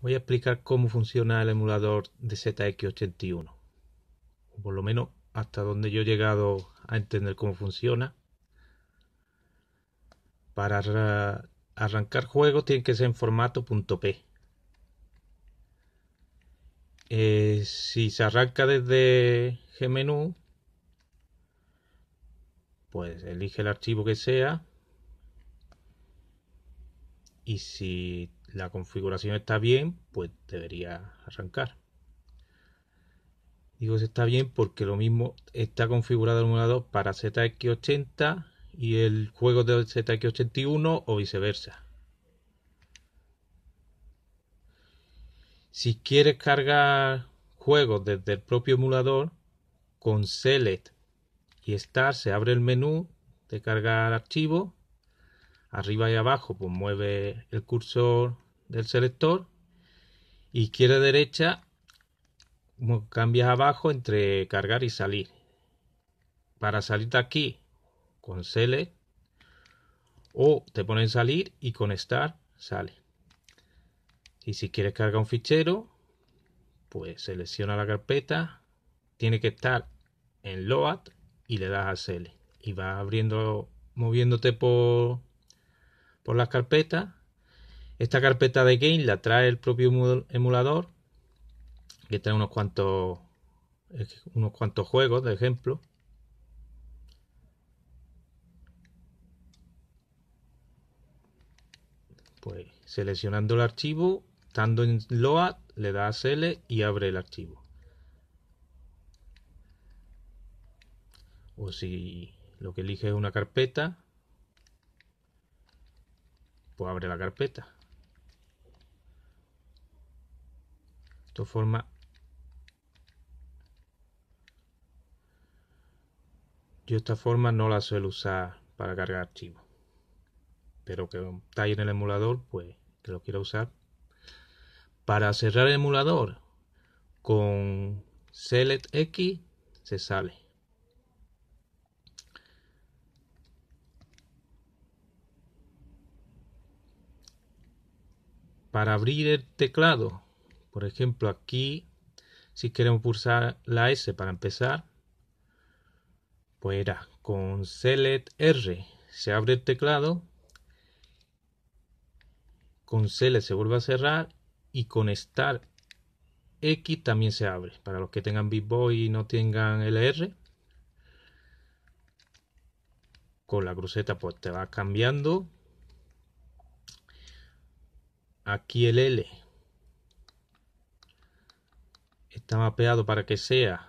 voy a explicar cómo funciona el emulador de ZX81. por lo menos hasta donde yo he llegado a entender cómo funciona. Para arrancar juegos tiene que ser en formato .p. Eh, si se arranca desde gmenu, pues elige el archivo que sea. Y si la configuración está bien, pues debería arrancar. Digo si está bien porque lo mismo está configurado el emulador para ZX80 y el juego de ZX81 o viceversa. Si quieres cargar juegos desde el propio emulador, con Select y Start se abre el menú de cargar archivo, Arriba y abajo pues mueve el cursor del selector, izquierda derecha cambias abajo entre cargar y salir para salir de aquí con select o te ponen salir y con estar sale y si quieres cargar un fichero pues selecciona la carpeta tiene que estar en load y le das a select y va abriendo moviéndote por por las carpetas esta carpeta de game la trae el propio emulador, que trae unos cuantos, eh, unos cuantos juegos, de ejemplo. Pues seleccionando el archivo, estando en Load, le da a Select y abre el archivo. O si lo que elige es una carpeta, pues abre la carpeta. forma yo esta forma no la suelo usar para cargar archivos pero que está ahí en el emulador pues que lo quiero usar para cerrar el emulador con select x se sale para abrir el teclado por ejemplo, aquí, si queremos pulsar la S para empezar, pues era con Select R se abre el teclado, con Select se vuelve a cerrar y con Start X también se abre. Para los que tengan Boy y no tengan el R. con la cruceta pues te va cambiando. Aquí el L está mapeado para que sea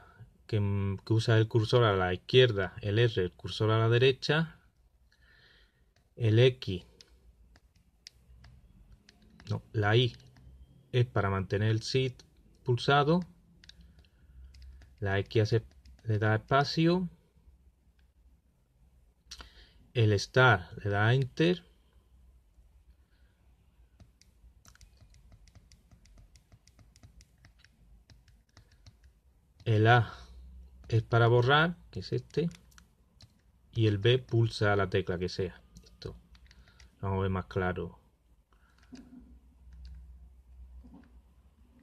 mm, que, usa el cursor a la izquierda, el R, el cursor a la derecha, el X, no, la I es para mantener el SID pulsado, la X le da espacio, el Star le da Enter, El A es para borrar, que es este. Y el B pulsa la tecla que sea. Esto. Vamos a ver más claro.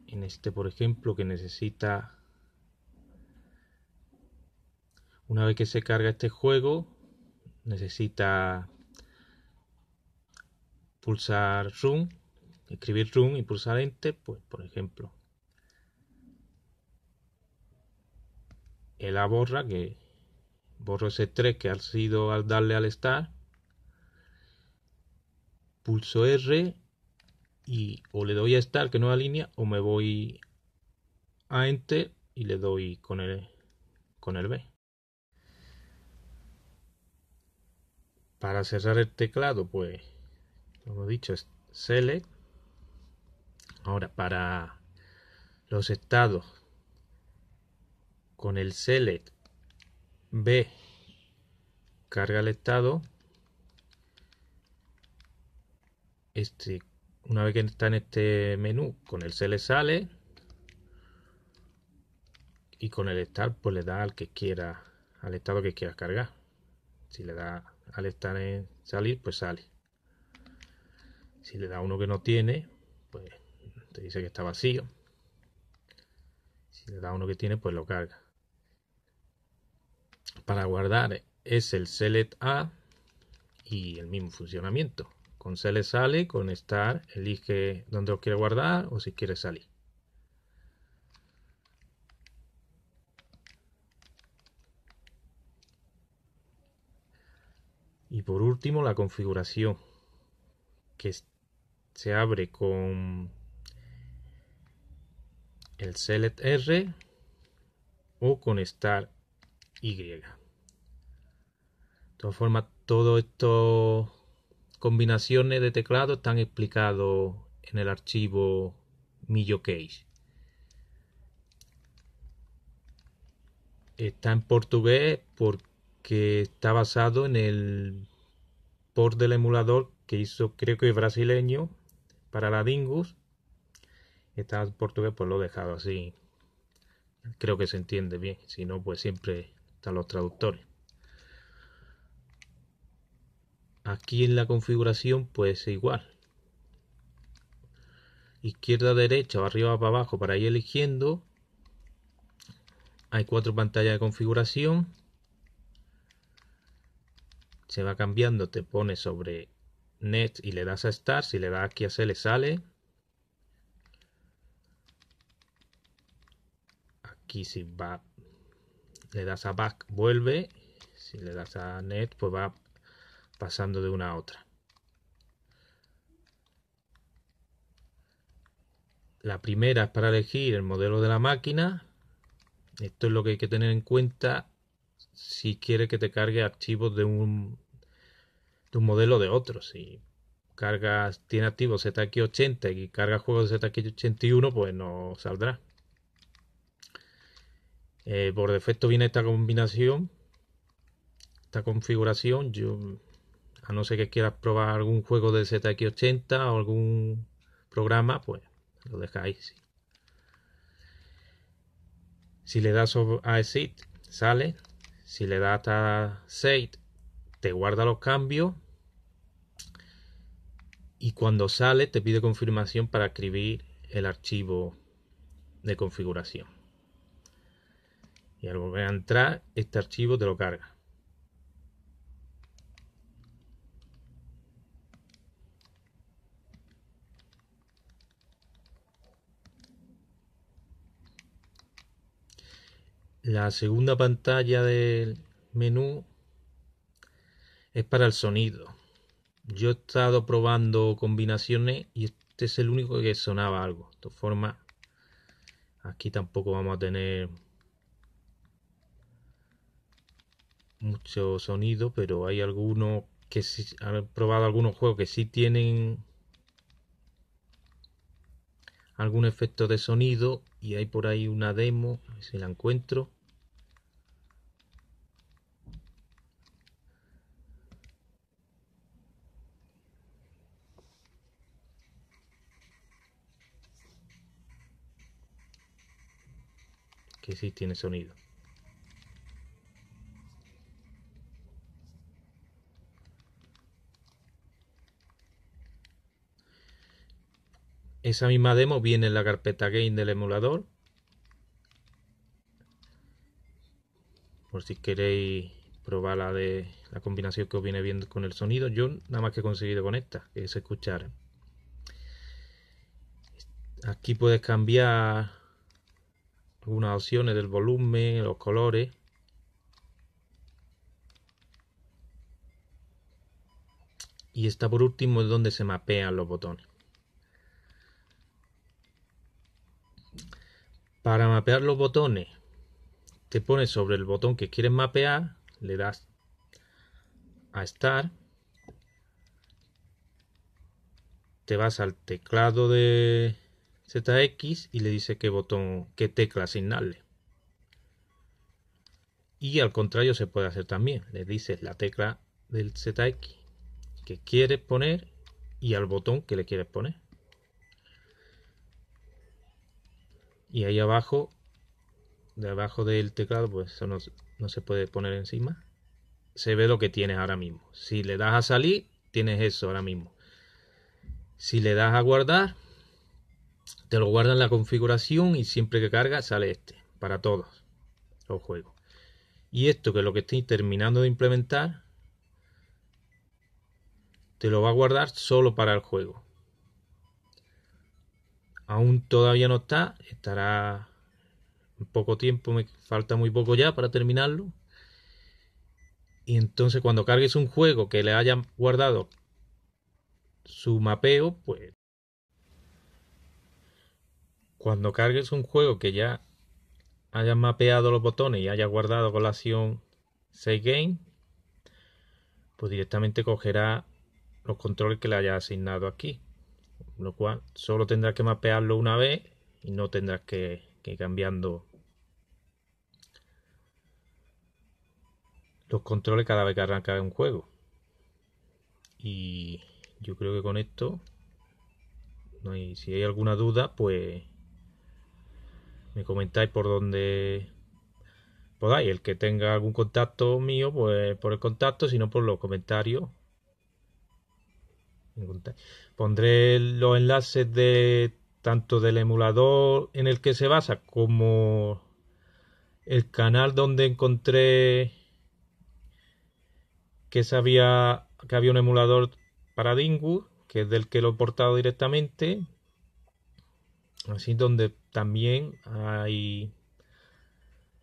En este, por ejemplo, que necesita... Una vez que se carga este juego, necesita pulsar RUN, escribir RUN y pulsar Enter, pues por ejemplo. el la borra, que borro ese 3 que ha sido al darle al estar pulso R y o le doy a estar que no línea o me voy a enter y le doy con el, con el B. Para cerrar el teclado, pues, como he dicho, es select. Ahora, para los estados con el select b carga el estado este una vez que está en este menú con el select sale y con el start, pues le da al que quiera al estado que quiera cargar si le da al estar en salir pues sale si le da uno que no tiene pues te dice que está vacío si le da uno que tiene pues lo carga para guardar es el select a y el mismo funcionamiento. Con select sale, con star elige dónde lo quiere guardar o si quiere salir. Y por último la configuración que se abre con el select R o con star Y todas formas, todas estas combinaciones de teclado están explicados en el archivo Millo Case. Está en portugués porque está basado en el port del emulador que hizo, creo que es brasileño, para la Dingus. Está en portugués, pues lo he dejado así. Creo que se entiende bien. Si no, pues siempre están los traductores. aquí en la configuración puede ser igual izquierda derecha arriba para abajo para ir eligiendo hay cuatro pantallas de configuración se va cambiando te pone sobre net y le das a start si le das aquí a se le sale aquí si va le das a back vuelve si le das a net pues va pasando de una a otra. La primera es para elegir el modelo de la máquina. Esto es lo que hay que tener en cuenta si quieres que te cargue archivos de un, de un modelo de otro. Si cargas, tiene activos ZX80 y carga juegos de ZX81, pues no saldrá. Eh, por defecto viene esta combinación, esta configuración. Yo a no ser que quieras probar algún juego de ZX80 o algún programa, pues lo dejáis. ahí. Si le das a Exit, sale. Si le das a Save, te guarda los cambios. Y cuando sale, te pide confirmación para escribir el archivo de configuración. Y al volver a entrar, este archivo te lo carga. La segunda pantalla del menú es para el sonido. Yo he estado probando combinaciones y este es el único que sonaba algo. De todas formas, aquí tampoco vamos a tener mucho sonido, pero hay algunos que sí, han probado algunos juegos que sí tienen algún efecto de sonido y hay por ahí una demo, a ver si la encuentro. que sí tiene sonido. Esa misma demo viene en la carpeta game del emulador. Por si queréis probar la de la combinación que os viene viendo con el sonido. Yo nada más que he conseguido con esta, que se escuchara Aquí puedes cambiar algunas opciones del volumen, los colores. Y está por último es donde se mapean los botones. Para mapear los botones, te pones sobre el botón que quieres mapear, le das a estar te vas al teclado de, ZX y le dice qué botón, qué tecla asignarle. Y al contrario se puede hacer también. Le dices la tecla del ZX que quieres poner y al botón que le quieres poner. Y ahí abajo, de abajo del teclado, pues eso no, no se puede poner encima. Se ve lo que tienes ahora mismo. Si le das a salir, tienes eso ahora mismo. Si le das a guardar, te lo guarda en la configuración y siempre que carga sale este, para todos los juegos. Y esto que es lo que estoy terminando de implementar, te lo va a guardar solo para el juego. Aún todavía no está, estará un poco tiempo, me falta muy poco ya para terminarlo. Y entonces cuando cargues un juego que le hayan guardado su mapeo, pues cuando cargues un juego que ya hayas mapeado los botones y hayas guardado con la acción Save Game, pues directamente cogerá los controles que le hayas asignado aquí. Lo cual solo tendrás que mapearlo una vez y no tendrás que, ir cambiando los controles cada vez que arranca un juego. Y yo creo que con esto, si hay alguna duda, pues me comentáis por donde podáis. El que tenga algún contacto mío, pues por el contacto, no, por los comentarios. Pondré los enlaces de tanto del emulador en el que se basa como el canal donde encontré que sabía que había un emulador para dingo que es del que lo he portado directamente, Así donde también hay...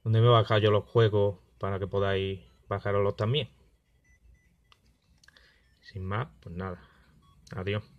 Donde me bajar yo los juegos para que podáis bajarlos también. Sin más, pues nada. Adiós.